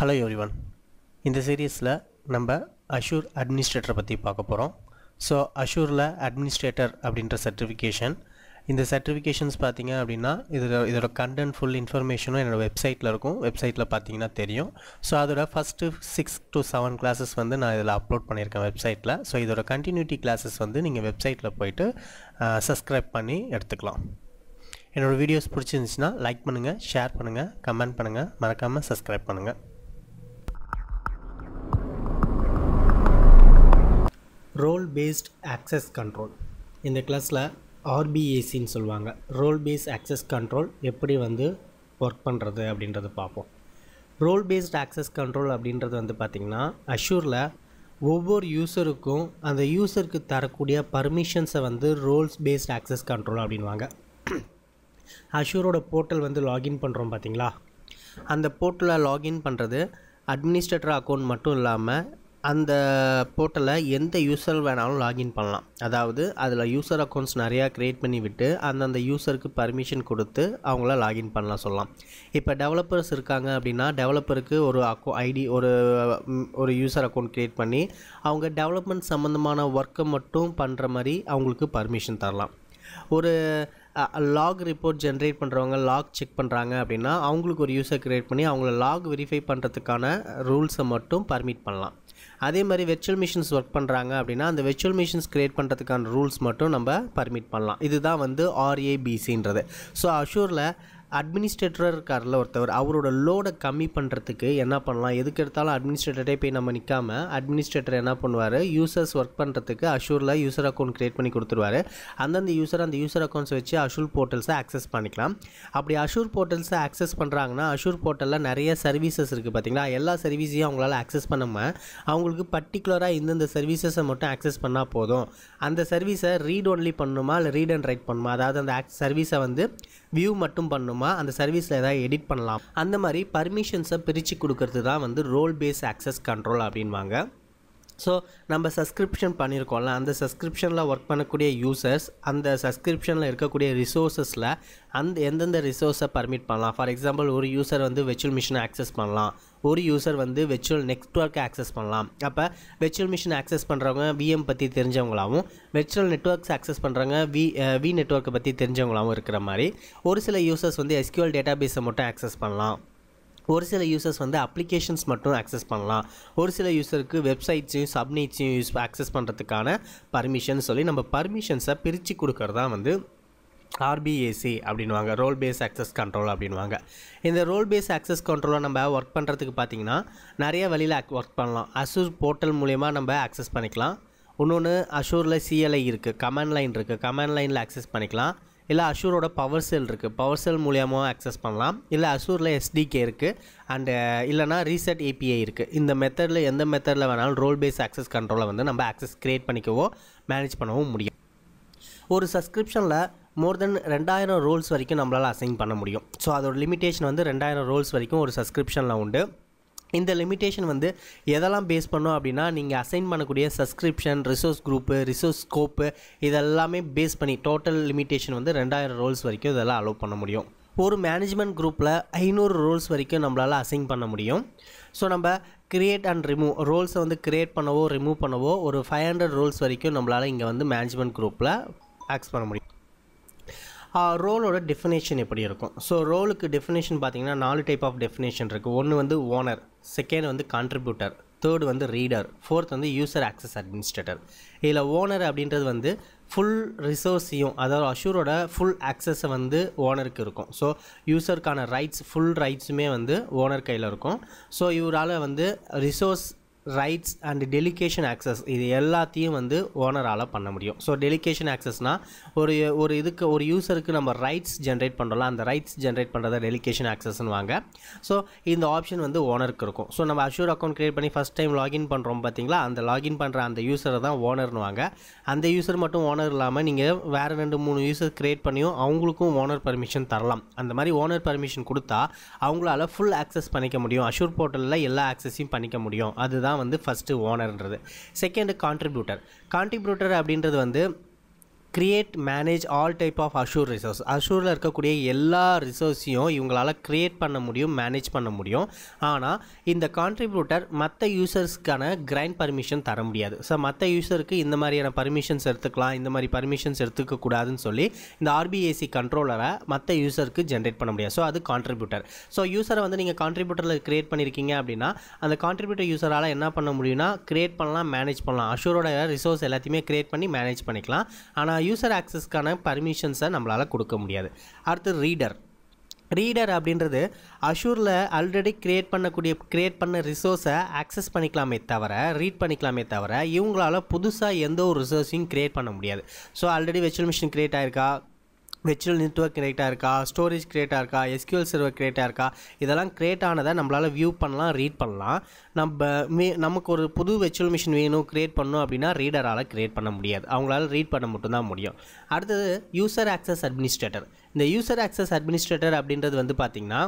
hello everyone இந்த சீரீஸில் நம்ம அஷூர் அட்மினிஸ்ட்ரேட்டரை பற்றி பார்க்க போகிறோம் ஸோ அஷூரில் அட்மினிஸ்ட்ரேட்டர் அப்படின்ற சர்டிஃபிகேஷன் இந்த சர்டிஃபிகேஷன்ஸ் பார்த்தீங்க அப்படின்னா இதோட இதோட கண்டென்ட் ஃபுல் இன்ஃபர்மேஷனும் என்னோடய வெப்சைட்டில் இருக்கும் வெப்சைட்டில் பார்த்தீங்கன்னா தெரியும் ஸோ அதோட first six to seven classes வந்து நான் இதில் அப்லோட் பண்ணியிருக்கேன் வெப்சைட்டில் ஸோ இதோட கண்டினியூட்டி கிளாஸஸ் வந்து நீங்கள் வெப்சைட்டில் போயிட்டு சப்ஸ்கிரைப் பண்ணி எடுத்துக்கலாம் என்னோடய வீடியோஸ் பிடிச்சிருந்துச்சுன்னா லைக் பண்ணுங்கள் ஷேர் பண்ணுங்கள் கமெண்ட் பண்ணுங்கள் மறக்காமல் சப்ஸ்கிரைப் பண்ணுங்கள் ரோல் பேஸ்ட் ஆக்சஸ் கண்ட்ரோல் இந்த கிளாஸில் ஆர்பிஏசின்னு சொல்லுவாங்க ரோல் பேஸ்ட் ஆக்சஸ் கண்ட்ரோல் எப்படி வந்து ஒர்க் பண்ணுறது அப்படின்றத பார்ப்போம் ரோல் பேஸ்ட் ஆக்சஸ் கண்ட்ரோல் அப்படின்றது வந்து பார்த்திங்கன்னா அஷூரில் ஒவ்வொரு யூஸருக்கும் அந்த யூஸருக்கு தரக்கூடிய பர்மிஷன்ஸை வந்து ரோல்ஸ் பேஸ்ட் ஆக்சஸ் கண்ட்ரோல் அப்படின்வாங்க அஷூரோட போர்ட்டல் வந்து லாகின் பண்ணுறோம் பார்த்திங்களா அந்த போர்ட்டலில் லாகின் பண்ணுறது அட்மினிஸ்ட்ரேட்டர் அக்கௌண்ட் மட்டும் இல்லாமல் அந்த போர்ட்டலில் எந்த யூசர் வேணாலும் லாகின் பண்ணலாம் அதாவது அதில் யூசர் அக்கௌண்ட்ஸ் நிறையா க்ரியேட் பண்ணி விட்டு அந்தந்த யூசருக்கு பர்மிஷன் கொடுத்து அவங்கள லாகின் பண்ணலாம் சொல்லலாம் இப்போ டெவலப்பர்ஸ் இருக்காங்க அப்படின்னா டெவலப்பருக்கு ஒரு அக்கோ ஐடி ஒரு ஒரு யூசர் அக்கௌண்ட் க்ரியேட் பண்ணி அவங்க டெவலப்மெண்ட் சம்மந்தமான ஒர்க்கை மட்டும் பண்ணுற மாதிரி அவங்களுக்கு பர்மிஷன் தரலாம் ஒரு லாக் ரிப்போர்ட் ஜென்ரேட் பண்ணுறவங்க லாக் செக் பண்ணுறாங்க அப்படின்னா அவங்களுக்கு ஒரு யூஸர் க்ரியேட் பண்ணி அவங்கள லாக் வெரிஃபை பண்ணுறதுக்கான ரூல்ஸை மட்டும் பர்மிட் பண்ணலாம் அதே மாதிரி வெர்ச்சுவல் மிஷின்ஸ் ஒர்க் பண்ணுறாங்க அப்படின்னா அந்த வெர்ச்சுவல் மிஷின்ஸ் க்ரியேட் பண்ணுறதுக்கான ரூல்ஸ் மட்டும் நம்ம பர்மிட் பண்ணலாம் இதுதான் வந்து ஆர்ஏபிசின்றது ஸோ அஷூரில் அட்மினிஸ்ட்ரேட்டர் இருக்கார்ல ஒருத்தவர் அவரோட லோடை கம்மி பண்ணுறதுக்கு என்ன பண்ணலாம் எதுக்கு எடுத்தாலும் அட்மினிஸ்ட்ரேட்டரே போய் நம்ம நிற்காமல் அட்மினிஸ்ட்ரேட்டர் என்ன பண்ணுவார் யூசர்ஸ் ஒர்க் பண்ணுறதுக்கு அஷூரில் யூசர் அக்கௌண்ட் க்ரியேட் பண்ணி கொடுத்துருவார் அந்தந்த யூசர் அந்த யூசர் அக்கௌண்ட்ஸ் வச்சு அஷூர் போர்ட்டல்ஸை ஆக்சஸ் பண்ணிக்கலாம் அப்படி அஷூர் போர்ட்டல்ஸை ஆக்சஸ் பண்ணுறாங்கன்னா அஷூர் போர்ட்டலில் நிறைய சர்வீசஸ் இருக்குது பார்த்திங்களா எல்லா சர்வீஸையும் அவங்களால ஆக்சஸ் பண்ணாமல் அவங்களுக்கு பர்டிகுலராக இந்தந்த சர்வீசஸை மட்டும் ஆக்சஸ் பண்ணால் போதும் அந்த சர்வீஸை ரீட் ஒன்லி பண்ணணுமா இல்லை ரீட் அண்ட் ரைட் பண்ணணுமா அதாவது அந்த சர்வீஸை வந்து வியூ மட்டும் பண்ணணுமா அந்த சர்வீஸில் எதாவது எடிட் பண்ணலாம் அந்த மாதிரி பர்மிஷன்ஸை பிரித்து கொடுக்கறது தான் வந்து ரோல் பேஸ் ஆக்சஸ் கண்ட்ரோல் அப்படின்வாங்க ஸோ நம்ம சப்ஸ்கிரிப்ஷன் பண்ணியிருக்கோம்ல அந்த சப்ஸ்கிரிப்ஷனில் ஒர்க் பண்ணக்கூடிய யூசர்ஸ் அந்த சப்ஸ்கிரிப்ஷனில் இருக்கக்கூடிய ரிசோர்ஸஸில் அந்த எந்தெந்த ரிசோர்ஸை பர்மிட் பண்ணலாம் ஃபார் எக்ஸாம்பிள் ஒரு யூசர் வந்து வெச்சுவல் மிஷினை ஆக்சஸ் பண்ணலாம் ஒரு யூசர் வந்து வெர்ச்சுவல் நெட்ஒர்க்கை ஆக்சஸ் பண்ணலாம் அப்போ வெர்ச்சுவல் மிஷின் ஆக்சஸ் பண்ணுறவங்க விஎம் பற்றி தெரிஞ்சவங்களாகவும் வெர்ச்சுவல் நெட்ஒர்க்ஸ் ஆக்சஸ் பண்ணுறவங்க வி வி நெட்ஒர்க்கை பற்றி தெரிஞ்சவங்களாகவும் இருக்கிற மாதிரி ஒரு சில யூசர்ஸ் வந்து எஸ்கியூஎல் பேஸை மட்டும் ஆக்சஸ் பண்ணலாம் ஒரு சில யூசர்ஸ் வந்து அப்ளிகேஷன்ஸ் மட்டும் ஆக்சஸ் பண்ணலாம் ஒரு சில யூசருக்கு வெப்சைட்ஸையும் சப்னீட்ஸையும் யூஸ் ஆக்சஸ் பண்ணுறதுக்கான பர்மிஷன் சொல்லி நம்ம பர்மிஷன்ஸை பிரித்து கொடுக்கறதான் வந்து ஆர்பிஏசி அப்படின்வாங்க ரோல் பேஸ் ஆக்சஸ் கண்ட்ரோல் அப்படின்வாங்க இந்த ரோல் பேஸ் ஆக்சஸ் கண்ட்ரோலை நம்ம ஒர்க் பண்ணுறதுக்கு பார்த்தீங்கன்னா நிறைய வழியில் ஒர்க் பண்ணலாம் அசூர் போர்ட்டல் மூலயமா நம்ம ஆக்சஸ் பண்ணிக்கலாம் இன்னொன்று அஷூரில் சிஎல்ஐ இருக்குது கமாண்ட் லைன் இருக்குது கமாண்ட் லைனில் ஆக்சஸ் பண்ணிக்கலாம் இல்லை அஷூரோட பவர் செல் இருக்குது பவர் செல் மூலியமாக ஆக்சஸ் பண்ணலாம் இல்லை அஷூரில் எஸ்டிகே இருக்குது அண்டு இல்லைனா ரீசெட் ஏபிஐ இருக்குது இந்த மெத்தடில் எந்த மெத்தடில் வேணாலும் ரோல் பேஸ் ஆக்சஸ் கண்ட்ரோலை வந்து நம்ம ஆக்சஸ் க்ரியேட் பண்ணிக்கவோ மேனேஜ் பண்ணவும் முடியும் ஒரு சப்ஸ்கிரிப்ஷனில் மோர் தென் ரெண்டாயிரம் ரோல்ஸ் வரைக்கும் நம்மளால் அசைன் பண்ண முடியும் ஸோ அதோட லிமிட்டேஷன் வந்து ரெண்டாயிரம் ரோல்ஸ் வரைக்கும் ஒரு சப்ஸ்கிரிப்ஷனில் உண்டு இந்த லிமிட்டேஷன் வந்து எதெல்லாம் பேஸ் பண்ணோம் அப்படின்னா நீங்கள் அசைன் பண்ணக்கூடிய subscription resource group resource scope இதெல்லாமே பேஸ் பண்ணி டோட்டல் லிமிட்டேஷன் வந்து ரெண்டாயிரம் ரோல்ஸ் வரைக்கும் இதெல்லாம் அலோவ் பண்ண முடியும் ஒரு மேனேஜ்மெண்ட் குரூப்பில் ஐநூறு ரோல்ஸ் வரைக்கும் நம்மளால் அசைன் பண்ண முடியும் ஸோ நம்ம க்ரியேட் அண்ட் ரிமூவ் ரோல்ஸை வந்து க்ரியேட் பண்ணவோ ரிமூவ் பண்ணவோ ஒரு ஃபைவ் ஹண்ட்ரட் ரோல்ஸ் வரைக்கும் நம்மளால் இங்கே வந்து மேனேஜ்மெண்ட் குரூப்பில் ஆக்ஸ் பண்ண முடியும் ரோலோட டெஃபினேஷன் எப்படி இருக்கும் ஸோ ரோலுக்கு டெஃபினேஷன் பார்த்தீங்கன்னா நாலு டைப் ஆஃப் டெஃபினேஷன் இருக்குது ஒன்று வந்து ஓனர் செகண்ட் வந்து கான்ட்ரிபியூட்டர் தேர்டு வந்து ரீடர் ஃபோர்த் வந்து யூசர் ஆக்சஸ் அட்மினிஸ்ட்ரேட்டர் இதில் ஓனர் அப்படின்றது வந்து ஃபுல் ரிசோர்ஸையும் அதாவது அஷூரோட ஃபுல் ஆக்சஸை வந்து ஓனருக்கு இருக்கும் ஸோ யூசருக்கான ரைட்ஸ் ஃபுல் ரைட்ஸுமே வந்து ஓனர் கையில் இருக்கும் ஸோ இவரால் வந்து resource rights and delegation access இது எல்லாத்தையும் வந்து ஓனரால் பண்ண முடியும் ஸோ டெலிகேஷன் ஆக்சஸ்னால் ஒரு ஒரு இதுக்கு ஒரு யூஸருக்கு நம்ம ரைட்ஸ் ஜென்ரேட் பண்ணுறோம்ல அந்த ரைட்ஸ் ஜென்ரேட் பண்ணுறத டெலிகேஷன் ஆக்சஸ்ன்னு வாங்க ஸோ இந்த ஆப்ஷன் வந்து ஓனருக்கு இருக்கும் ஸோ நம்ம அஷூர் அக்கௌண்ட் க்ரியேட் பண்ணி ஃபஸ்ட் டைம் லாகின் பண்ணுறோம் பார்த்தீங்களா அந்த லாகின் பண்ணுற அந்த யூசரை தான் ஓனர்னு வாங்க அந்த யூசர் மட்டும் ஓனர் இல்லாமல் நீங்கள் வேறு ரெண்டு மூணு யூசர் க்ரியேட் பண்ணியும் அவங்களுக்கும் ஓனர் பர்மிஷன் தரலாம் அந்த மாதிரி ஓனர் பர்மிஷன் கொடுத்தா அவங்களால ஃபுல் ஆக்சஸ் பண்ணிக்க முடியும் அஷூர் போர்ட்டலில் எல்லா ஆக்சஸையும் பண்ணிக்க முடியும் அதுதான் தான் வந்து ஃபஸ்ட்டு ஓனர்ன்றது செகண்டு கான்ட்ரிபியூட்டர் கான்ட்ரிபியூட்டர் அப்படின்றது வந்து create manage all type of Azure resource அஷூரில் இருக்கக்கூடிய எல்லா ரிசோர்ஸையும் இவங்களால் க்ரியேட் பண்ண முடியும் மேனேஜ் பண்ண முடியும் ஆனால் இந்த கான்ட்ரிபியூட்டர் மற்ற யூசர்ஸ்க்கான கிரைண்ட் பர்மிஷன் தர முடியாது ஸோ மற்ற யூசருக்கு இந்த மாதிரியான பர்மிஷன்ஸ் எடுத்துக்கலாம் இந்த மாதிரி பர்மிஷன்ஸ் எடுத்துக்கக்கூடாதுன்னு சொல்லி இந்த ஆர்பிஏசி கண்ட்ரோலரை மற்ற யூசருக்கு ஜென்ரேட் பண்ண முடியாது ஸோ அது கான்ட்ரிபியூட்டர் ஸோ யூசரை வந்து நீங்கள் கான்ட்ரிபியூட்டரில் க்ரியேட் பண்ணியிருக்கீங்க அப்படின்னா அந்த கான்ட்ரிபியூட்டர் யூசரால் என்ன பண்ண முடியும்னா க்ரியேட் பண்ணலாம் மேனேஜ் பண்ணலாம் அஷூரோட ரிசோர்ஸ் எல்லாத்தையுமே க்ரியேட் பண்ணி மேனேஜ் பண்ணிக்கலாம் ஆனால் யூசர் ஆக்சஸ்க்கான பர்மிஷன்ஸை நம்மளால் கொடுக்க முடியாது அடுத்து ரீடர் ரீடர் அப்படின்றது அஷூரில் ஆல்ரெடி க்ரியேட் பண்ணக்கூடிய க்ரியேட் பண்ண ரிசோர்ஸை ஆக்சஸ் பண்ணிக்கலாமே தவிர ரீட் பண்ணிக்கலாமே தவிர இவங்களால் புதுசாக எந்த ஒரு ரிசோர்ஸையும் க்ரியேட் பண்ண முடியாது ஸோ ஆல்ரெடி வெச்சுவல் மிஷின் க்ரியேட் ஆயிருக்கா விர்ச்சுவல் நெட்ஒர்க் கிரியேட்டாக இருக்கா ஸ்டோரேஜ் கிரியேட்டாக இருக்கா எஸ்கியூஎல் சர்வர் கிரியேட்டாக இருக்கா இதெல்லாம் கிரியேட் ஆனதை நம்மளால் வியூ பண்ணலாம் ரீட் பண்ணலாம் நம்ம மே நமக்கு ஒரு புது வெச்சுவல் மிஷின் வேணும் கிரியேட் பண்ணணும் அப்படின்னா ரீடரால் கிரியேட் பண்ண முடியாது அவங்களால ரீட் பண்ண மட்டும்தான் முடியும் அடுத்தது யூசர் ஆக்சஸ் அட்மினிஸ்ட்ரேட்டர் இந்த யூசர் ஆக்சஸ் அட்மினிஸ்ட்ரேட்டர் அப்படின்றது வந்து பார்த்திங்கன்னா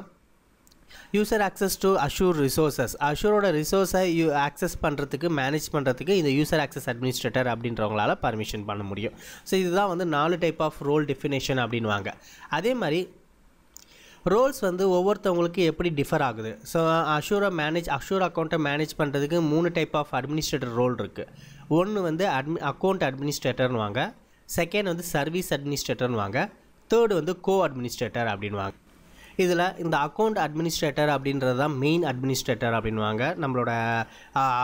user access to Azure resources அஷூரோட ரிசோர்ஸை யூ ஆக்சஸ் பண்ணுறதுக்கு மேனேஜ் பண்ணுறதுக்கு இந்த யூசர் ஆக்சஸ் அட்மினிஸ்ட்ரேட்டர் அப்படின்றவங்களால பர்மிஷன் பண்ண முடியும் ஸோ இதுதான் வந்து நாலு டைப் ஆஃப் ரோல் டிஃபினேஷன் அப்படின்வாங்க அதே மாதிரி ரோல்ஸ் வந்து ஒவ்வொருத்தவங்களுக்கு எப்படி டிஃபர் ஆகுது ஸோ அஷூரை மேனேஜ் அஷூர் அக்கௌண்ட்டை மேனேஜ் பண்ணுறதுக்கு மூணு டைப் ஆஃப் அட்மினிஸ்ட்ரேட்டர் ரோல் இருக்குது ஒன்று வந்து அட்மி அக்கௌண்ட் அட்மினிஸ்ட்ரேட்டர்னு வாங்க செகண்ட் வந்து சர்வீஸ் அட்மினிஸ்ட்ரேட்டர்னு வாங்க தேர்டு வந்து கோ அட்மினிஸ்ட்ரேட்டர் அப்படின்வாங்க இதில் இந்த அக்கௌண்ட் அட்மினிஸ்ட்ரேட்டர் அப்படின்றது தான் மெயின் அட்மினிஸ்ட்ரேட்டர் அப்படின்வாங்க நம்மளோட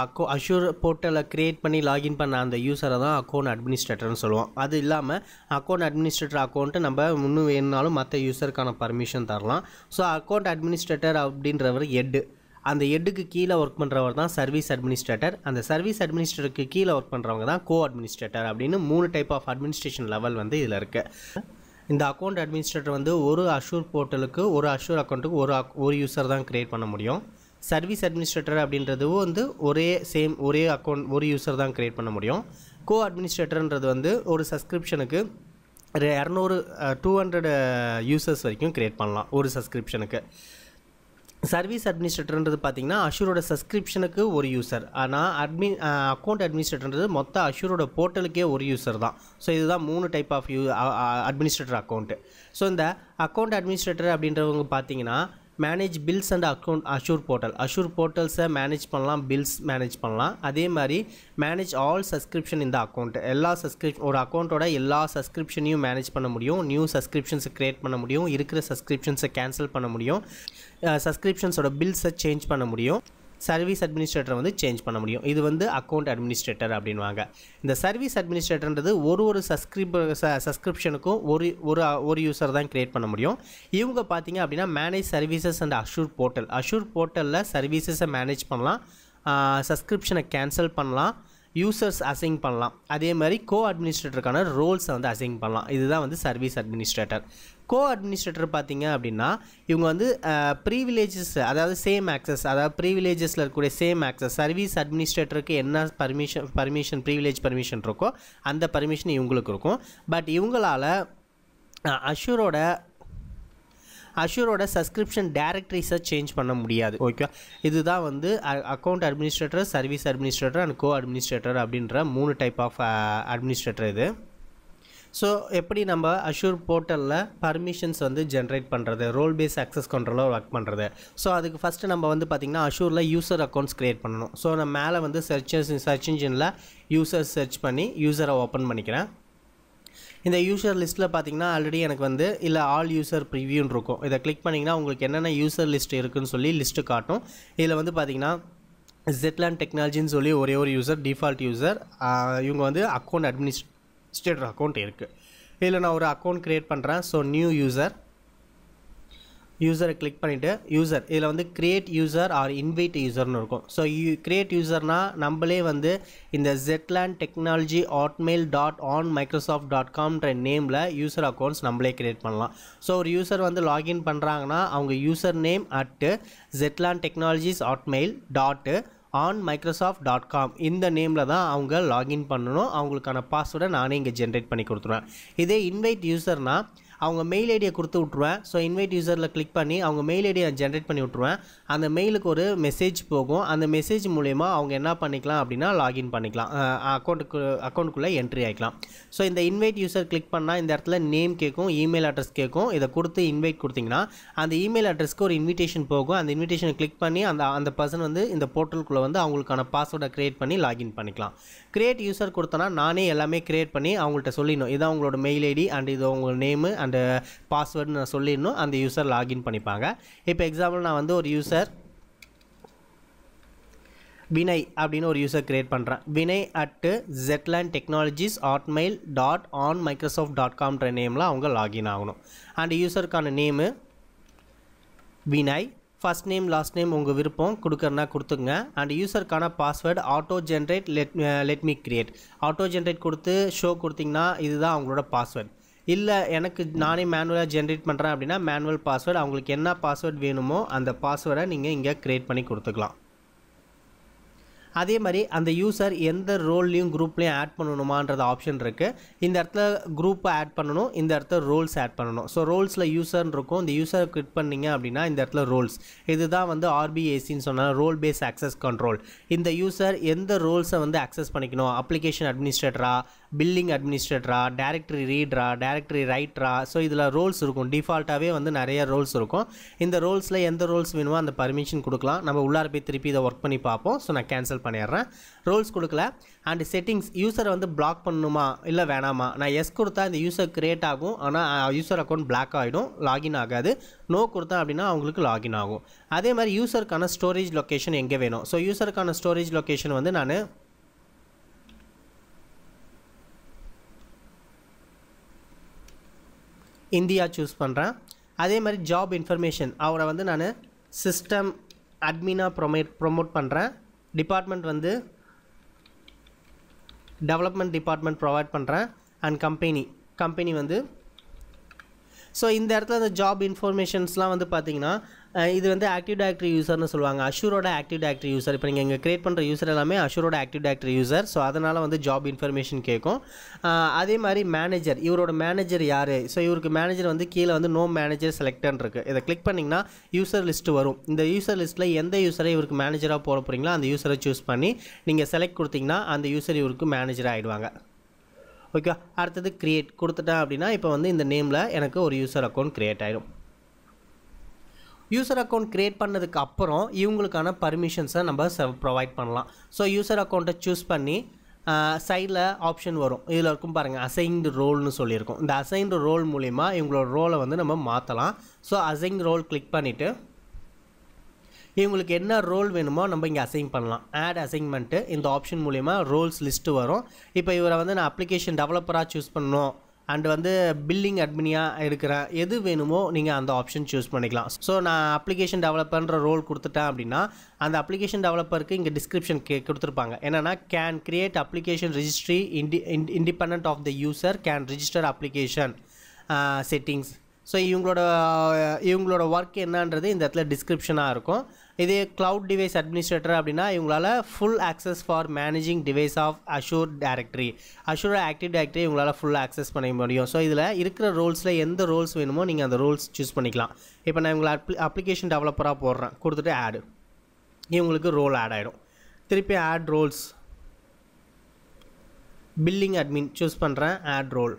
அக்கோ அஷூர் போர்ட்டலை க்ரியேட் பண்ணி லாகின் பண்ண அந்த யூஸரை தான் அக்கௌண்ட் அட்மினிஸ்ட்ரேட்டர்னு சொல்லுவோம் அது இல்லாமல் அக்கௌண்ட் அட்மினிஸ்ட்ரேட்டர் அக்கௌண்ட்டு நம்ம இன்னும் வேணுனாலும் மற்ற யூஸருக்கான பர்மிஷன் தரலாம் ஸோ அக்கௌண்ட் அட்மினிஸ்ட்ரேட்டர் அப்படின்றவர் எட்டு அந்த எட்டுக்கு கீழே ஒர்க் பண்ணுறவர் தான் சர்வீஸ் அட்மினிஸ்ட்ரேட்டர் அந்த சர்வீஸ் அட்மினிஸ்ட்ரேட்டருக்கு கீழே ஒர்க் பண்ணுறவங்க தான் கோ அட்மினிஸ்ட்ரேட்டர் அப்படின்னு மூணு டைப் ஆஃப் அட்மினிஸ்ட்ரேஷன் லெவல் வந்து இதில் இருக்குது இந்த அக்கௌண்ட் அட்மினிஸ்ட்ரேட்டர் வந்து ஒரு அஷூர் போர்ட்டலுக்கு ஒரு அஷூர் அக்கௌண்ட்டுக்கு ஒரு ஒரு யூசர் தான் க்ரியேட் பண்ண முடியும் சர்வீஸ் அட்மினிஸ்ட்ரேட்டர் அப்படின்றது வந்து ஒரே சேம் ஒரே அக்கௌண்ட் ஒரு யூசர் தான் க்ரியேட் பண்ண முடியும் கோ அட்மினிஸ்ட்ரேட்டர்ன்றது வந்து ஒரு சப்ஸ்கிரிப்ஷனுக்கு இரநூறு டூ ஹண்ட்ரட் யூசர்ஸ் வரைக்கும் க்ரியேட் பண்ணலாம் ஒரு சப்ஸ்கிரிப்ஷனுக்கு சர்வீஸ் அட்மினிஸ்ட்ரேட்டர்ன்றது பார்த்தீங்கன்னா அஷூரோட சப்ஸ்கிரிப்ஷனுக்கு ஒரு யூசர் ஆனால் அட்மின் அக்கௌண்ட் அட்மினிஸ்ட்ரேட்டர்ன்றது மொத்த அஷூரோட போர்ட்டலுக்கே ஒரு யூசர் தான் ஸோ இதுதான் மூணு type of you administrator account so இந்த அக்கௌண்ட் அட்மினிஸ்ட்ரேட்டர் அப்படின்றவங்க பார்த்தீங்கன்னா manage bills and account Azure portal Azure போர்ட்டல்ஸை மேனேஜ் பண்ணலாம் பில்ஸ் மேனேஜ் பண்ணலாம் அதே மாதிரி மேனேஜ் ஆல் சப்ஸ்கிரிப்ஷன் இந்த அக்கௌண்ட் எல்லா சப்ஸ்கிரிப்ஷன் ஒரு அக்கௌண்ட்டோட எல்லா சப்ஸ்கிரிப்ஷனையும் மேனேஜ் பண்ண முடியும் நியூ சப்ஸ்கிரிப்ஷன்ஸை க்ரியேட் பண்ண முடியும் இருக்கிற சப்ஸ்கிரிப்ஷன்ஸை கேன்சல் பண்ண முடியும் சப்ஸ்கிரிப்ஷன்ஸோட பில்ஸை சேஞ்ச் பண்ண முடியும் சர்வீஸ் அட்மினிஸ்ட்ரேட்டர் வந்து சேஞ்ச் பண்ண முடியும் இது வந்து அக்கௌண்ட் அட்மினிஸ்ட்ரேட்டர் அப்படின்வாங்க இந்த சர்வீஸ் அட்மினிஸ்ட்ரேட்டர்ன்றது ஒரு ஒரு சப்ஸ்கிரிப் சப்ஸ்கிரிப்ஷனுக்கும் ஒரு ஒரு ஒரு யூசர் தான் கிரியேட் பண்ண முடியும் இவங்க பார்த்தீங்க அப்படின்னா manage services and Azure portal Azure போர்ட்டலில் சர்வீசஸை மேனேஜ் பண்ணலாம் சப்ஸ்கிரிப்ஷனை கேன்சல் பண்ணலாம் யூசர்ஸ் அசைன் பண்ணலாம் அதே மாதிரி கோ அட்மினிஸ்ட்ரேட்டருக்கான ரோல்ஸை வந்து அசைன் பண்ணலாம் இதுதான் வந்து சர்வீஸ் அட்மினிஸ்ட்ரேட்டர் கோ அட்மினிஸ்ட்ரேட்டர் பார்த்தீங்க அப்படின்னா இவங்க வந்து ப்ரீவிலேஜஸ் அதாவது சேம் ஆக்சஸ் அதாவது ப்ரீவிலேஜஸில் இருக்கக்கூடிய சேம் ஆக்சஸ் சர்வீஸ் அட்மினிஸ்ட்ரேட்டருக்கு என்ன பர்மிஷன் பர்மிஷன் ப்ரீவிலேஜ் பர்மிஷன் இருக்கோ அந்த பர்மிஷன் இவங்களுக்கு இருக்கும் பட் இவங்களால் அஷூரோட அஷூரோட சப்ஸ்கிரிப்ஷன் டேரக்டரிஸை சேஞ்ச் பண்ண முடியாது ஓகே இதுதான் வந்து account administrator service administrator and co administrator அப்படின்ற மூணு டைப் ஆஃப் அட்மினிஸ்ட்ரேட்டர் இது ஸோ எப்படி நம்ம அஷூர் போர்ட்டலில் பர்மிஷன்ஸ் வந்து ஜென்ரேட் பண்ணுறது ரோல் பேஸ் அக்சஸ் கண்ட்ரோலாக ஒர்க் பண்ணுறது ஸோ அதுக்கு ஃபஸ்ட்டு நம்ம வந்து பார்த்திங்கன்னா அஷூரில் யூசர் அக்கௌண்ட்ஸ் க்ரியேட் பண்ணணும் ஸோ நான் மேலே வந்து சர்ச் சர்ச் இன்ஜினில் யூசர் சர்ச் பண்ணி யூசரை ஓப்பன் பண்ணிக்கிறேன் இந்த யூசர் லிஸ்ட்டில் பார்த்தீங்கன்னா ஆல்ரெடி எனக்கு வந்து இல்லை ஆல் யூசர் ப்ரிவியூன்னு இருக்கும் இதை கிளிக் பண்ணிங்கன்னா உங்களுக்கு என்னென்ன யூசர் லிஸ்ட் இருக்குதுன்னு சொல்லி லிஸ்ட்டு காட்டும் இதில் வந்து பார்த்திங்கன்னா ஜெட்லேண்ட் டெக்னாலஜின்னு சொல்லி ஒரே ஒரு யூசர் டிஃபால்ட் யூசர் இவங்க வந்து அக்கௌண்ட் அட்மினிஸ்ட் ஸ்டேட் அக்கௌண்ட் இருக்குது இதில் நான் ஒரு அக்கௌண்ட் க்ரியேட் பண்ணுறேன் ஸோ நியூ யூசர் யூசரை கிளிக் பண்ணிவிட்டு யூசர் இதில் வந்து க்ரியேட் யூசர் ஆர் இன்வைட் யூசர்னு இருக்கும் ஸோ யூ க்ரியேட் யூசர்னால் நம்மளே வந்து இந்த Jetland technology Hotmail dot on Microsoft dot காம்ன்ற நேமில் யூசர் அக்கௌண்ட்ஸ் நம்மளே க்ரியேட் பண்ணலாம் ஸோ ஒரு யூசர் வந்து லாகின் பண்ணுறாங்கன்னா அவங்க user name at Jetland technologies Hotmail dot on Microsoft dot com இந்த நேமில் தான் அவங்க லாகின் பண்ணணும் அவங்களுக்கான பாஸ்வேர்டை நானே இங்கே ஜென்ரேட் பண்ணி கொடுத்துருவேன் இதே இன்வைட் யூசர்னால் அவங்க மெயில் ஐடியை கொடுத்து விட்ருவேன் ஸோ இன்வைட் யூசரில் கிளிக் பண்ணி அவங்க மெயில் ஐடியை ஜென்ரேட் பண்ணி விட்ருவேன் அந்த மெயிலுக்கு ஒரு மெசேஜ் போகும் அந்த மெசேஜ் மூலயமா அவங்க என்ன பண்ணிக்கலாம் அப்படின்னா லாகின் பண்ணிக்கலாம் அக்கௌண்ட்டுக்கு அக்கௌண்ட்டுக்குள்ளே என்ட்ரி ஆகிக்கலாம் ஸோ இந்த இன்வைட் யூசர் கிளிக் பண்ணால் இந்த இடத்துல நேம் கேட்கும் இமெயில் அட்ரஸ் கேட்கும் இதை கொடுத்து இன்வைட் கொடுத்திங்கன்னா அந்த இமெயில் அட்ரஸ்க்கு ஒரு இன்விடேஷன் போகும் அந்த இன்விடேஷனை கிளிக் பண்ணி அந்த அந்த பர்சன் வந்து இந்த போர்ட்டலுக்குள்ளே வந்து அவங்களுக்கான பாஸ்வேர்டை க்ரியேட் பண்ணி லாகின் பண்ணிக்கலாம் க்ரியேட் யூசர் கொடுத்தனா நானே எல்லாமே க்ரியேட் பண்ணி அவங்கள்ட்ட சொல்லிடணும் இதான் அவங்களோட மெயில் ஐடி அண்ட் இது உங்களோட நேமு அண்ட் அண்டு பாஸ்வேர்டுன்னு நான் சொல்லிடணும் அந்த யூசர் லாகின் பண்ணிப்பாங்க இப்போ எக்ஸாம்பிள் நான் வந்து ஒரு யூசர் வினய் அப்படின்னு ஒரு யூசர் க்ரியேட் பண்ணுறேன் Vinay at Jetland technologies Hotmail dot on Microsoft dot காம்ன்ற நேமில் அவங்க லாகின் ஆகணும் அண்ட் யூசருக்கான name Vinay first name last name உங்கள் விருப்பம் கொடுக்குறனா கொடுத்துங்க அண்ட் யூசருக்கான password auto generate let let me create auto generate கொடுத்து ஷோ கொடுத்திங்கன்னா இதுதான் அவங்களோட பாஸ்வேர்டு இல்லை எனக்கு நானே மேனுவலாக ஜென்ரேட் பண்ணுறேன் அப்படின்னா மேனுவல் பாஸ்வேர்டு அவங்களுக்கு என்ன பாஸ்வேர்டு வேணுமோ அந்த பாஸ்வேர்டை நீங்கள் இங்கே க்ரியேட் பண்ணி கொடுத்துக்கலாம் அதே மாதிரி அந்த யூசர் எந்த ரோல்லையும் குரூப்லேயும் ஆட் பண்ணணுமான்றது ஆப்ஷன் இருக்குது இந்த இடத்துல குரூப்பை ஆட் பண்ணணும் இந்த இடத்துல ரோல்ஸ் ஆட் பண்ணணும் ஸோ ரோல்ஸில் யூசர்னு இருக்கும் இந்த யூசரை கிளிக் பண்ணிங்க அப்படின்னா இந்த இடத்துல ரோல்ஸ் இதுதான் வந்து ஆர்பிஏசின்னு சொன்னால் ரோல் பேஸ் ஆக்சஸ் கண்ட்ரோல் இந்த யூசர் எந்த ரோல்ஸை வந்து ஆக்சஸ் பண்ணிக்கணும் அப்ளிகேஷன் அட்மினிஸ்ட்ரேட்டரா பில்லிங் அட்மினிஸ்ட்ரேட்டரா டேரக்டரி ரீட்ரா டேரக்டரி ரைட்ரா ஸோ இதில் ரோல்ஸ் இருக்கும் டிஃபால்ட்டாகவே வந்து நிறைய ரோல்ஸ் இருக்கும் இந்த ரோல்ஸில் எந்த ரோல்ஸ் வேணுமோ அந்த பர்மிஷன் கொடுக்கலாம் நம்ம உள்ளார போய் திருப்பி இதை ஒர்க் பண்ணி பார்ப்போம் ஸோ நான் கேன்சல் கேன்சல் பண்ணிடுறேன் ரோல்ஸ் கொடுக்கல அண்ட் செட்டிங்ஸ் யூசரை வந்து பிளாக் பண்ணணுமா இல்லை வேணாமா நான் எஸ் கொடுத்தா இந்த யூசர் கிரியேட் ஆகும் ஆனால் யூசர் அக்கௌண்ட் பிளாக் ஆகிடும் லாகின் ஆகாது நோ கொடுத்தா அப்படின்னா அவங்களுக்கு லாகின் ஆகும் அதே மாதிரி யூசருக்கான ஸ்டோரேஜ் லொக்கேஷன் எங்கே வேணும் ஸோ யூசருக்கான ஸ்டோரேஜ் லொக்கேஷன் வந்து நான் இந்தியா சூஸ் பண்ணுறேன் அதே மாதிரி ஜாப் இன்ஃபர்மேஷன் அவரை வந்து நான் சிஸ்டம் அட்மினாக ப்ரொமேட் ப்ரொமோட் பண்ணுறேன் டிபார்ட்மெண்ட் வந்து டெவலப்மெண்ட் டிபார்ட்மெண்ட் ப்ரொவைட் பண்ணுறேன் அண்ட் கம்பெனி கம்பெனி வந்து ஸோ இந்த இடத்துல அந்த ஜாப் இன்ஃபர்மேஷன்ஸ்லாம் வந்து பார்த்திங்கன்னா இது வந்து ஆக்டிவ் டேரக்டரி யூசர்னு சொல்லுவாங்க அஷூரோட ஆக்டிவ் டேரக்டரி யூசர் இப்போ நீங்கள் இங்கே க்ரியேட் பண்ணுற யூசர் எல்லாமே அஷூரோட ஆக்டிவ் டேரக்டரி யூசர் ஸோ அதனால் வந்து ஜாப் இன்ஃபர்மேஷன் கேட்கும் அதே மாதிரி மேனேஜர் இவரோட மேனேஜர் யார் ஸோ இவருக்கு மேனேஜர் வந்து கீழே வந்து நோ மேனேஜர் செலக்டன் இருக்குது இதை கிளிக் பண்ணிங்கன்னா யூசர் லிஸ்ட்டு வரும் இந்த யூசர் லிஸ்ட்டில் எந்த யூசரை இவருக்கு மேனேஜராக போட போகிறீங்களோ அந்த யூசரை சூஸ் பண்ணி நீங்கள் செலக்ட் கொடுத்தீங்கன்னா அந்த யூசர் இவருக்கு மேனேஜர் ஆகிடுவாங்க ஓகே அடுத்தது க்ரியேட் கொடுத்துட்டேன் அப்படின்னா இப்போ வந்து இந்த நேமில் எனக்கு ஒரு யூசர் அக்கௌண்ட் க்ரியேட் ஆகிடும் யூசர் அக்கௌண்ட் க்ரியேட் பண்ணதுக்கு அப்புறம் இவங்களுக்கான பர்மிஷன்ஸை நம்ம ப்ரொவைட் பண்ணலாம் ஸோ யூசர் அக்கௌண்ட்டை சூஸ் பண்ணி சைடில் ஆப்ஷன் வரும் இதில் இருக்கும் பாருங்கள் அசைன்டு ரோல்னு சொல்லியிருக்கோம் இந்த அசைன்டு ரோல் மூலிமா இவங்களோட ரோலை வந்து நம்ம மாற்றலாம் ஸோ அசைன் ரோல் கிளிக் பண்ணிவிட்டு இவங்களுக்கு என்ன ரோல் வேணுமோ நம்ம இங்கே அசைன் பண்ணலாம் ஆட் அசைன்மெண்ட்டு இந்த ஆப்ஷன் மூலிமா ரோல்ஸ் லிஸ்ட்டு வரும் இப்போ இவரை வந்து நான் அப்ளிகேஷன் டெவலப்பராக சூஸ் பண்ணணும் அண்ட் வந்து பில்லிங் அட்மினியாக இருக்கிற எது வேணுமோ நீங்கள் அந்த ஆப்ஷன் சூஸ் பண்ணிக்கலாம் ஸோ நான் அப்ளிகேஷன் டெவலப்பர்ன்ற ரோல் கொடுத்துட்டேன் அப்படின்னா அந்த அப்ளிகேஷன் டெவலப்பருக்கு இங்கே டிஸ்கிரிப்ஷன் கே கொடுத்துருப்பாங்க என்னென்னா கேன் கிரியேட் அப்ளிகேஷன் ரிஜிஸ்ட்ரி இண்டி independent of the user can register application settings so இவங்களோட இவங்களோட ஒர்க் என்னன்றது இந்த இடத்துல டிஸ்கிரிப்ஷனாக இருக்கும் இதே க்ளவுட் டிவைஸ் அட்மினிஸ்ட்ரேட்டர் அப்படின்னா இவங்களால் full access for managing device of Azure directory Azure active directory இவங்களால் ஃபுல் ஆக்சஸ் பண்ண முடியும் ஸோ இதில் இருக்கிற ரோல்ஸில் எந்த ரோல்ஸ் வேணுமோ நீங்கள் அந்த ரோல்ஸ் சூஸ் பண்ணிக்கலாம் இப்போ நான் இவங்களை அப்ளி அப்ளிகேஷன் டெவலப்பராக போடுறேன் கொடுத்துட்டு ஆடு இவங்களுக்கு ரோல் ஆட் ஆகிடும் திருப்பி add roles billing admin choose பண்ணுறேன் ஆட் ரோல்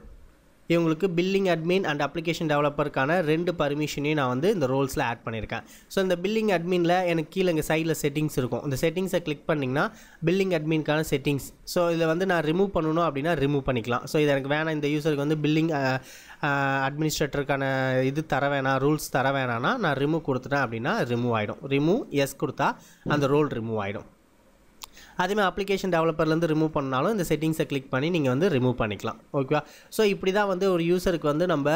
இவங்களுக்கு பில்லிங் அட்மின் அண்ட் அப்ளிகேஷன் டெவலப்பருக்கான ரெண்டு பர்மிஷனையும் நான் வந்து இந்த ரோல்ஸில் ஆட் பண்ணியிருக்கேன் ஸோ இந்த பில்லிங் அட்மினில் எனக்கு கீழே இங்கே சைடில் செட்டிங்ஸ் இருக்கும் இந்த செட்டிங்ஸை கிளிக் பண்ணிங்கன்னா பில்லிங் அட்மின்க்கான செட்டிங்ஸ் ஸோ இதில் வந்து நான் ரிமூவ் பண்ணணும் அப்படின்னா ரிமூவ் பண்ணிக்கலாம் ஸோ இது எனக்கு வேணாம் இந்த யூசருக்கு வந்து பில்லிங் அட்மினிஸ்ட்ரேட்டருக்கான இது தர வேணாம் ரூல்ஸ் தர வேணாம்னா நான் ரிமூவ் கொடுத்துட்டேன் அப்படின்னா ரிமூவ் ஆகிடும் ரிமூவ் எஸ் கொடுத்தா அந்த ரோல் ரிமூவ் ஆகிடும் அதேமாதிரி அப்ளிகேஷன் டெவலப்பர்லேருந்து ரிமூவ் பண்ணாலும் இந்த செட்டிங்ஸை கிளிக் பண்ணி நீங்கள் வந்து ரிமூவ் பண்ணிக்கலாம் ஓகேவா ஸோ இப்படி தான் வந்து ஒரு யூசருக்கு வந்து நம்ம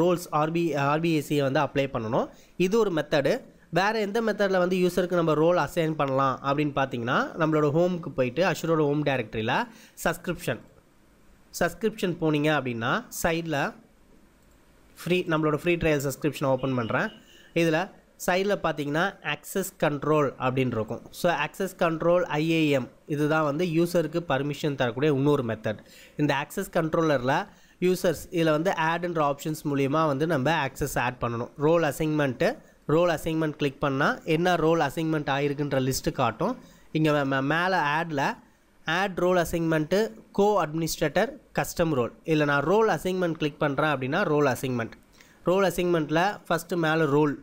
ரோல்ஸ் ஆர்பி ஆர்பிஎஸ்சியை வந்து அப்ளை பண்ணணும் இது ஒரு மெத்தடு வேறு எந்த மெத்தடில் வந்து யூசருக்கு நம்ம ரோல் அசைன் பண்ணலாம் அப்படின்னு பார்த்தீங்கன்னா நம்மளோட ஹோமுக்கு போயிட்டு அஷுரோட ஹோம் டேரக்டரியில் சப்ஸ்கிரிப்ஷன் சப்ஸ்கிரிப்ஷன் போனீங்க அப்படின்னா சைடில் ஃப்ரீ நம்மளோட ஃப்ரீ ட்ரையல் சப்ஸ்கிரிப்ஷன் ஓப்பன் பண்ணுறேன் இதில் சைடில் பார்த்தீங்கன்னா ஆக்சஸ் கண்ட்ரோல் அப்படின்னு இருக்கும் ஸோ ஆக்சஸ் கண்ட்ரோல் ஐஏஎம் இதுதான் வந்து யூசருக்கு பர்மிஷன் தரக்கூடிய இன்னொரு மெத்தட் இந்த ஆக்சஸ் கண்ட்ரோலரில் யூசர்ஸ் இதில் வந்து ஆடுன்ற ஆப்ஷன்ஸ் மூலிமா வந்து நம்ம ஆக்சஸ் ஆட் பண்ணணும் role assignment role assignment click பண்ணால் என்ன ரோல் அசைன்மெண்ட் ஆகிருக்குன்ற லிஸ்ட்டு காட்டும் இங்கே மேலே ஆடில் add role assignment co administrator custom role இல்லை நான் ரோல் அசைன்மெண்ட் கிளிக் பண்ணுறேன் அப்படின்னா ரோல் அசைன்மெண்ட் ரோல் அசைன்மெண்ட்டில் ஃபஸ்ட்டு மேலே ரோல்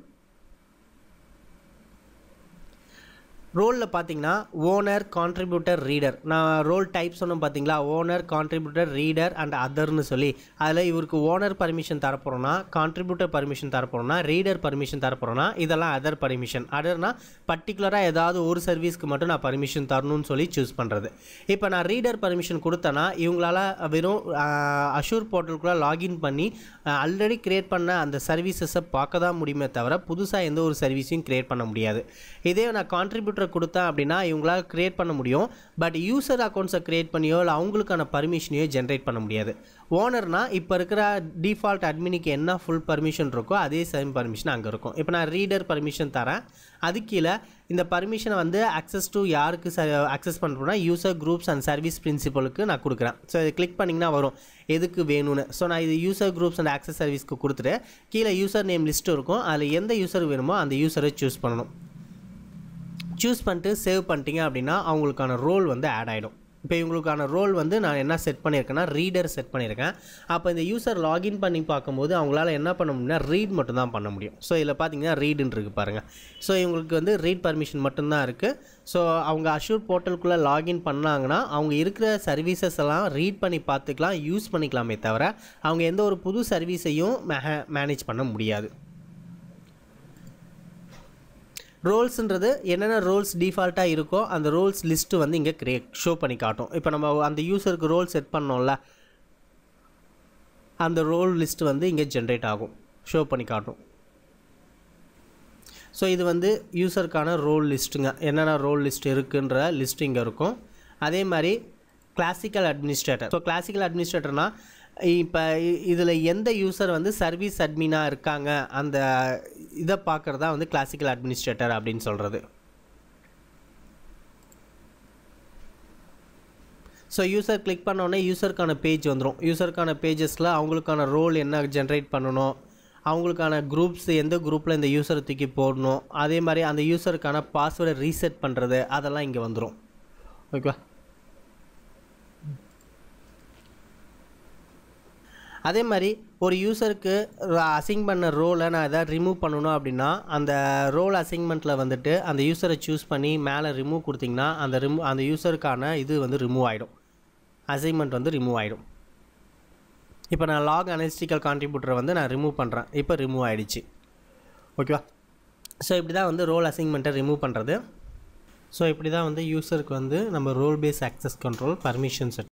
ரோலில் பார்த்தீங்கன்னா ஓனர் கான்ட்ரிபியூட்டர் ரீடர் நான் ரோல் டைப் சொன்னோம் பார்த்தீங்களா ஓனர் கான்ட்ரிபியூட்டர் ரீடர் அண்ட் அதர்னு சொல்லி அதில் இவருக்கு ஓனர் பர்மிஷன் தரப்போகிறோன்னா கான்ட்ரிபியூட்டர் பர்மிஷன் தரப்போகிறோன்னா ரீடர் பர்மிஷன் தரப்போகிறோன்னா இதெல்லாம் அதர் பர்மிஷன் அதர்னா பர்டிகுலராக ஏதாவது ஒரு சர்வீஸ்க்கு மட்டும் நான் பர்மிஷன் தரணும்னு சொல்லி சூஸ் பண்ணுறது இப்போ நான் ரீடர் பர்மிஷன் கொடுத்தேன்னா இவங்களால் வெறும் அஷூர் போர்ட்டலுக்குள்ளே லாகின் பண்ணி ஆல்ரெடி கிரியேட் பண்ண அந்த சர்வீசஸை பார்க்க தான் முடியுமே தவிர புதுசாக எந்த ஒரு சர்வீஸையும் கிரியேட் பண்ண முடியாது இதே நான் கான்ட்ரிபியூட்டர் லெட்டர் கொடுத்தேன் அப்படின்னா இவங்களால் க்ரியேட் பண்ண முடியும் பட் யூசர் அக்கௌண்ட்ஸை க்ரியேட் பண்ணியோ இல்லை அவங்களுக்கான பர்மிஷனையோ ஜென்ரேட் பண்ண முடியாது ஓனர்னால் இப்போ இருக்கிற டிஃபால்ட் அட்மினிக்கு என்ன ஃபுல் பர்மிஷன் இருக்கோ அதே சேம் பர்மிஷன் அங்கே இருக்கும் இப்போ நான் ரீடர் பர்மிஷன் தரேன் அது கீழே இந்த பர்மிஷனை வந்து அக்சஸ் டு யாருக்கு ச அக்சஸ் பண்ணுறோன்னா யூசர் குரூப்ஸ் அண்ட் சர்வீஸ் பிரின்சிபலுக்கு நான் கொடுக்குறேன் ஸோ இது கிளிக் பண்ணிங்கன்னா வரும் எதுக்கு வேணும்னு ஸோ நான் இது யூசர் குரூப்ஸ் அண்ட் ஆக்சஸ் சர்வீஸ்க்கு கொடுத்துட்டு கீழே யூசர் நேம் லிஸ்ட்டு இருக்கும் அதில் எந்த யூசர் வேணுமோ அந்த யூசரை சூஸ் பண்ணணும் சூஸ் பண்ணிட்டு சேவ் பண்ணிட்டீங்க அப்படின்னா அவங்களுக்கான ரோல் வந்து ஆட் ஆகிடும் இப்போ இவங்களுக்கான ரோல் வந்து நான் என்ன செட் பண்ணியிருக்கேன்னா ரீடர் செட் பண்ணியிருக்கேன் அப்போ இந்த யூசர் லாகின் பண்ணி பார்க்கும்போது அவங்களால என்ன பண்ண முடியும்னா ரீட் மட்டும் தான் பண்ண முடியும் ஸோ இதில் பார்த்தீங்கன்னா ரீடுன்னு இருக்குது பாருங்கள் ஸோ இவங்களுக்கு வந்து ரீட் பர்மிஷன் மட்டும்தான் இருக்குது ஸோ அவங்க அஷூர் போர்ட்டலுக்குள்ளே லாகின் பண்ணாங்கன்னா அவங்க இருக்கிற சர்வீசஸ் எல்லாம் ரீட் பண்ணி பார்த்துக்கலாம் யூஸ் பண்ணிக்கலாமே தவிர அவங்க எந்த ஒரு புது சர்வீஸையும் மேனேஜ் பண்ண முடியாது ரோல்ஸுன்றது என்னென்ன ரோல்ஸ் டிஃபால்ட்டாக இருக்கோ அந்த ரோல்ஸ் லிஸ்ட்டு வந்து இங்கே கிரே ஷோ பண்ணி காட்டும் இப்போ நம்ம அந்த யூஸருக்கு ரோல் செட் பண்ணோம்ல அந்த ரோல் லிஸ்ட்டு வந்து இங்கே ஜென்ரேட் ஆகும் ஷோ பண்ணி காட்டும் ஸோ இது வந்து யூசருக்கான ரோல் லிஸ்ட்டுங்க என்னென்ன ரோல் லிஸ்ட் இருக்குன்ற லிஸ்ட்டு இங்கே இருக்கும் அதே மாதிரி கிளாசிக்கல் அட்மினிஸ்ட்ரேட்டர் ஸோ கிளாசிக்கல் அட்மினிஸ்ட்ரேட்டர்னால் இப்போ இதில் எந்த யூசர் வந்து சர்வீஸ் அட்மினாக இருக்காங்க அந்த இதை பார்க்குறதா வந்து கிளாசிக்கல் அட்மினிஸ்ட்ரேட்டர் அப்படின்னு சொல்கிறது ஸோ யூசர் கிளிக் பண்ணோடனே யூசருக்கான பேஜ் வந்துடும் யூசருக்கான பேஜஸில் அவங்களுக்கான ரோல் என்ன ஜென்ரேட் பண்ணணும் அவங்களுக்கான குரூப்ஸ் எந்த குரூப்பில் இந்த யூசரை தூக்கி போடணும் அதே மாதிரி அந்த யூசருக்கான பாஸ்வேர்டை ரீசெட் பண்ணுறது அதெல்லாம் இங்கே வந்துடும் ஓகேவா அதே மாதிரி ஒரு யூசருக்கு அசைன் பண்ண ரோலை நான் எதாவது ரிமூவ் பண்ணணும் அப்படின்னா அந்த ரோல் அசைன்மெண்ட்டில் வந்துட்டு அந்த யூசரை சூஸ் பண்ணி மேலே ரிமூவ் கொடுத்திங்கன்னா அந்த ரிமூ அந்த யூசருக்கான இது வந்து ரிமூவ் ஆகிடும் அசைன்மெண்ட் வந்து ரிமூவ் ஆகிடும் இப்போ நான் லாக் அனலிஸ்டிக்கல் கான்ட்ரிபியூட்டரை வந்து நான் ரிமூவ் பண்ணுறேன் இப்போ ரிமூவ் ஆகிடுச்சு ஓகேவா ஸோ இப்படி தான் வந்து ரோல் அசைன்மெண்ட்டை ரிமூவ் பண்ணுறது ஸோ இப்படி தான் வந்து யூசருக்கு வந்து நம்ம role base access control permission set